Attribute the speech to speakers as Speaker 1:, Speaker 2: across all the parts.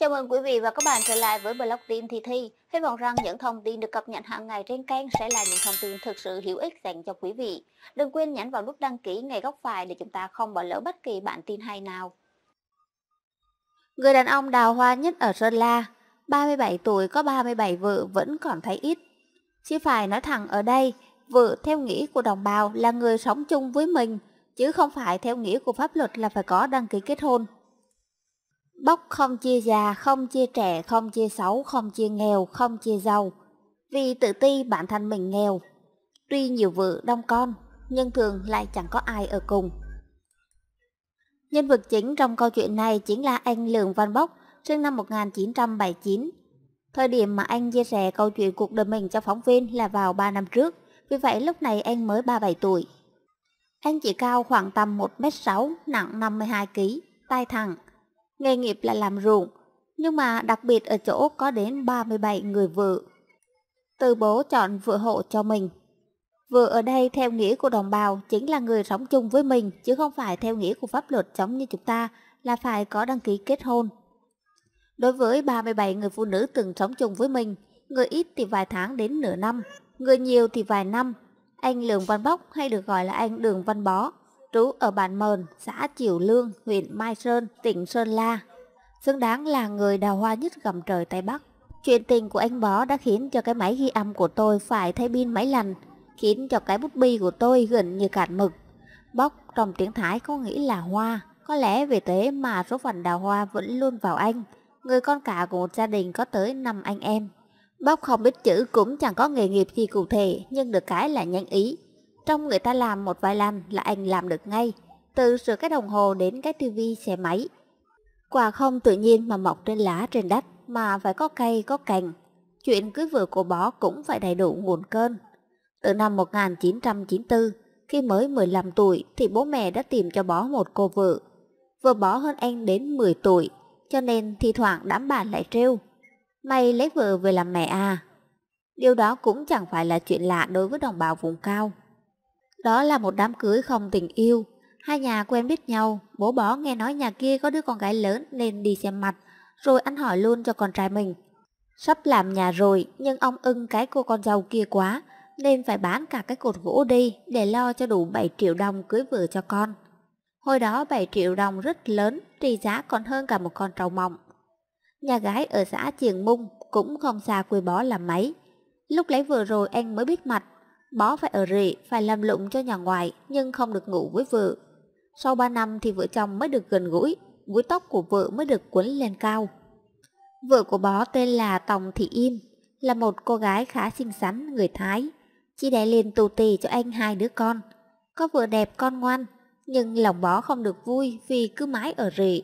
Speaker 1: Chào mừng quý vị và các bạn trở lại với blog tin Thi Thi. Hy vọng rằng những thông tin được cập nhật hàng ngày trên kênh sẽ là những thông tin thực sự hữu ích dành cho quý vị. Đừng quên nhấn vào nút đăng ký ngay góc phải để chúng ta không bỏ lỡ bất kỳ bản tin hay nào. Người đàn ông đào hoa nhất ở Sơn La, 37 tuổi có 37 vợ vẫn còn thấy ít. Chỉ phải nói thẳng ở đây, vợ theo nghĩa của đồng bào là người sống chung với mình, chứ không phải theo nghĩa của pháp luật là phải có đăng ký kết hôn. Bóc không chia già, không chia trẻ, không chia xấu, không chia nghèo, không chia giàu. Vì tự ti bản thân mình nghèo. Tuy nhiều vợ đông con, nhưng thường lại chẳng có ai ở cùng. Nhân vật chính trong câu chuyện này chính là anh Lường Văn Bốc, sinh năm 1979. Thời điểm mà anh chia sẻ câu chuyện cuộc đời mình cho phóng viên là vào 3 năm trước, vì vậy lúc này anh mới 37 tuổi. Anh chỉ cao khoảng tầm 1m6, nặng 52kg, tay thẳng, nghề nghiệp là làm ruộng, nhưng mà đặc biệt ở chỗ có đến 37 người vợ. Từ bố chọn vợ hộ cho mình. Vợ ở đây theo nghĩa của đồng bào chính là người sống chung với mình chứ không phải theo nghĩa của pháp luật giống như chúng ta là phải có đăng ký kết hôn. Đối với 37 người phụ nữ từng sống chung với mình, người ít thì vài tháng đến nửa năm, người nhiều thì vài năm. Anh Lường Văn Bóc hay được gọi là anh Đường Văn Bó trú ở bản Mờn, xã Chiểu Lương, huyện Mai Sơn, tỉnh Sơn La. Xứng đáng là người đào hoa nhất gầm trời Tây Bắc. Chuyện tình của anh bó đã khiến cho cái máy ghi âm của tôi phải thay pin máy lành, khiến cho cái bút bi của tôi gần như cạn mực. Bóc trong tiếng Thái có nghĩ là hoa, có lẽ vì thế mà số phận đào hoa vẫn luôn vào anh, người con cả của một gia đình có tới 5 anh em. Bóc không biết chữ cũng chẳng có nghề nghiệp gì cụ thể, nhưng được cái là nhanh ý, trong người ta làm một vài làm là anh làm được ngay, từ sửa cái đồng hồ đến cái tivi xe máy. quà không tự nhiên mà mọc trên lá trên đất mà phải có cây có cành. Chuyện cưới vừa của bó cũng phải đầy đủ nguồn cơn. Từ năm 1994, khi mới 15 tuổi thì bố mẹ đã tìm cho bó một cô vợ. vợ bó hơn anh đến 10 tuổi, cho nên thi thoảng đám bạn lại trêu. Mày lấy vợ về làm mẹ à? Điều đó cũng chẳng phải là chuyện lạ đối với đồng bào vùng cao. Đó là một đám cưới không tình yêu, hai nhà quen biết nhau, bố bó nghe nói nhà kia có đứa con gái lớn nên đi xem mặt, rồi anh hỏi luôn cho con trai mình. Sắp làm nhà rồi nhưng ông ưng cái cô con dâu kia quá nên phải bán cả cái cột gỗ đi để lo cho đủ 7 triệu đồng cưới vợ cho con. Hồi đó 7 triệu đồng rất lớn, trị giá còn hơn cả một con trâu mọng. Nhà gái ở xã Triềng Mung cũng không xa quê bó làm mấy. Lúc lấy vợ rồi anh mới biết mặt Bó phải ở rị, phải làm lụng cho nhà ngoại nhưng không được ngủ với vợ. Sau 3 năm thì vợ chồng mới được gần gũi, búi tóc của vợ mới được cuốn lên cao. Vợ của bó tên là Tòng Thị Im, là một cô gái khá xinh xắn, người Thái. Chị đã lên tù tì cho anh hai đứa con. Có vợ đẹp con ngoan, nhưng lòng bó không được vui vì cứ mãi ở rị.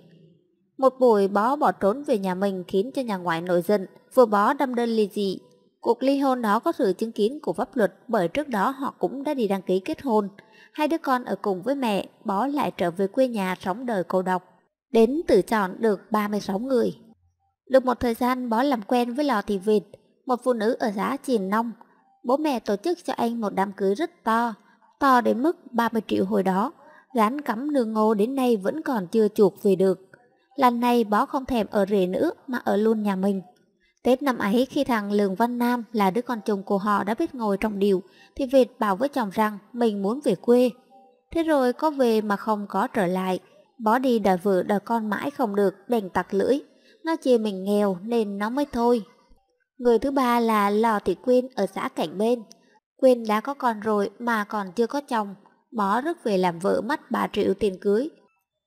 Speaker 1: Một buổi bó bỏ trốn về nhà mình khiến cho nhà ngoại nổi giận, vừa bó đâm đơn ly dị, Cuộc ly hôn đó có sự chứng kiến của pháp luật bởi trước đó họ cũng đã đi đăng ký kết hôn. Hai đứa con ở cùng với mẹ, bó lại trở về quê nhà sống đời cô độc. Đến tự chọn được 36 người. Được một thời gian bó làm quen với lò thị vịt, một phụ nữ ở xã Triền Nông. Bố mẹ tổ chức cho anh một đám cưới rất to, to đến mức 30 triệu hồi đó. Gán cắm đường ngô đến nay vẫn còn chưa chuộc về được. Lần này bó không thèm ở rể nữa mà ở luôn nhà mình. Tết năm ấy khi thằng Lường Văn Nam là đứa con chồng của họ đã biết ngồi trong điều thì Việt bảo với chồng rằng mình muốn về quê. Thế rồi có về mà không có trở lại, bỏ đi đòi vợ đòi con mãi không được đành tặc lưỡi. Nó chê mình nghèo nên nó mới thôi. Người thứ ba là Lò Thị Quyên ở xã cạnh Bên. Quyên đã có con rồi mà còn chưa có chồng, bỏ rước về làm vợ mất 3 triệu tiền cưới.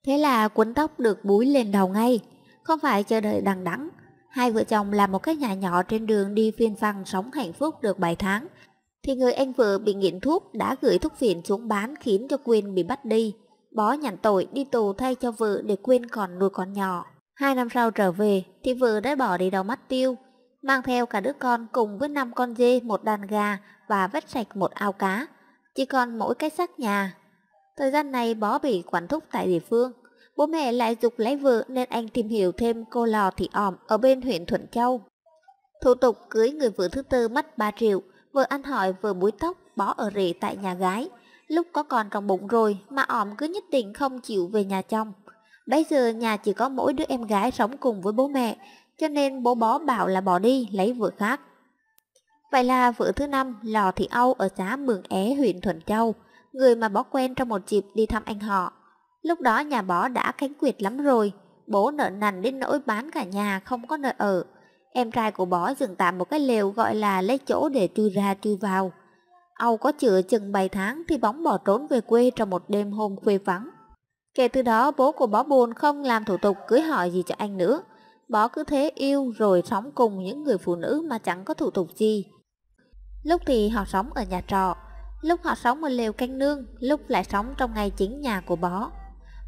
Speaker 1: Thế là cuốn tóc được búi lên đầu ngay, không phải chờ đợi đằng đẵng Hai vợ chồng làm một cái nhà nhỏ trên đường đi phiên phăng sống hạnh phúc được 7 tháng, thì người anh vợ bị nghiện thuốc đã gửi thuốc phiện xuống bán khiến cho Quyên bị bắt đi. Bó nhận tội đi tù thay cho vợ để Quyên còn nuôi con nhỏ. Hai năm sau trở về thì vợ đã bỏ đi đầu mắt tiêu, mang theo cả đứa con cùng với năm con dê, một đàn gà và vét sạch một ao cá, chỉ còn mỗi cái xác nhà. Thời gian này bó bị quản thúc tại địa phương, Bố mẹ lại dục lấy vợ nên anh tìm hiểu thêm cô lò thị ỏm ở bên huyện Thuận Châu. Thủ tục cưới người vợ thứ tư mất 3 triệu, vợ anh hỏi vừa búi tóc bó ở rể tại nhà gái. Lúc có còn trong bụng rồi mà ỏm cứ nhất định không chịu về nhà chồng. Bây giờ nhà chỉ có mỗi đứa em gái sống cùng với bố mẹ, cho nên bố bó bảo là bỏ đi lấy vợ khác. Vậy là vợ thứ năm Lò Thị Âu ở xã Mường É huyện Thuận Châu, người mà bó quen trong một dịp đi thăm anh họ. Lúc đó nhà bó đã khánh quyệt lắm rồi, bố nợ nần đến nỗi bán cả nhà không có nơi ở. Em trai của bó dựng tạm một cái lều gọi là lấy chỗ để chui ra chui vào. Âu có chữa chừng 7 tháng thì bóng bỏ trốn về quê trong một đêm hôm khuya vắng. Kể từ đó bố của bó buồn không làm thủ tục cưới hỏi gì cho anh nữa. Bó cứ thế yêu rồi sống cùng những người phụ nữ mà chẳng có thủ tục gì. Lúc thì họ sống ở nhà trọ, lúc họ sống ở lều canh nương, lúc lại sống trong ngày chính nhà của bó.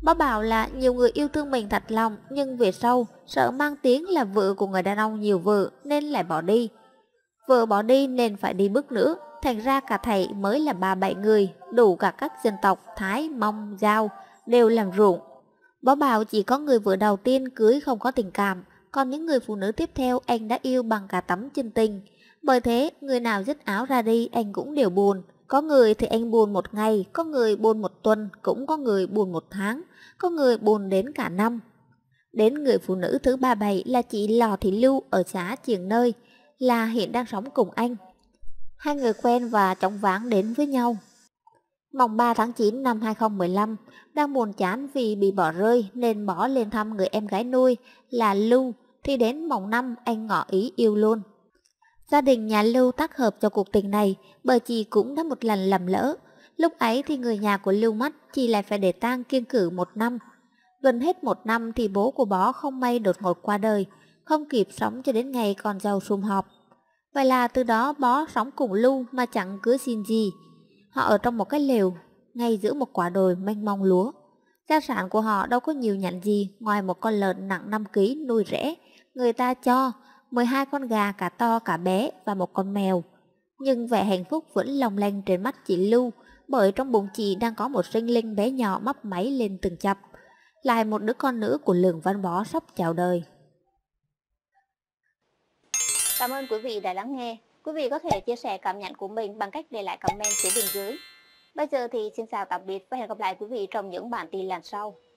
Speaker 1: Bà bảo là nhiều người yêu thương mình thật lòng nhưng về sau sợ mang tiếng là vợ của người đàn ông nhiều vợ nên lại bỏ đi. Vợ bỏ đi nên phải đi bước nữa, thành ra cả thầy mới là ba bảy người, đủ cả các dân tộc Thái, Mông, Giao đều làm ruộng. Bà bảo chỉ có người vợ đầu tiên cưới không có tình cảm, còn những người phụ nữ tiếp theo anh đã yêu bằng cả tấm chân tình. Bởi thế, người nào dứt áo ra đi anh cũng đều buồn. Có người thì anh buồn một ngày, có người buồn một tuần, cũng có người buồn một tháng, có người buồn đến cả năm. Đến người phụ nữ thứ ba bảy là chị Lò Thị Lưu ở xã Triềng Nơi, là hiện đang sống cùng anh. Hai người quen và chóng váng đến với nhau. Mồng 3 tháng 9 năm 2015, đang buồn chán vì bị bỏ rơi nên bỏ lên thăm người em gái nuôi là Lưu, thì đến mồng 5 anh ngỏ ý yêu luôn. Gia đình nhà Lưu tác hợp cho cuộc tình này bởi chị cũng đã một lần lầm lỡ. Lúc ấy thì người nhà của Lưu mất, chị lại phải để tang kiên cử một năm. Gần hết một năm thì bố của bó không may đột ngột qua đời, không kịp sống cho đến ngày còn giàu sum họp. Vậy là từ đó bó sống cùng Lưu mà chẳng cưới xin gì. Họ ở trong một cái lều, ngay giữa một quả đồi mênh mông lúa. Gia sản của họ đâu có nhiều nhận gì ngoài một con lợn nặng 5 kg nuôi rẻ, người ta cho, 12 con gà cả to cả bé và một con mèo. Nhưng vẻ hạnh phúc vẫn lòng lanh trên mắt chị Lưu, bởi trong bụng chị đang có một sinh linh bé nhỏ mấp máy lên từng chập. Lại một đứa con nữ của lường văn bó sắp chào đời. Cảm ơn quý vị đã lắng nghe. Quý vị có thể chia sẻ cảm nhận của mình bằng cách để lại comment phía bên dưới. Bây giờ thì xin chào tạm biệt và hẹn gặp lại quý vị trong những bản tin lần sau.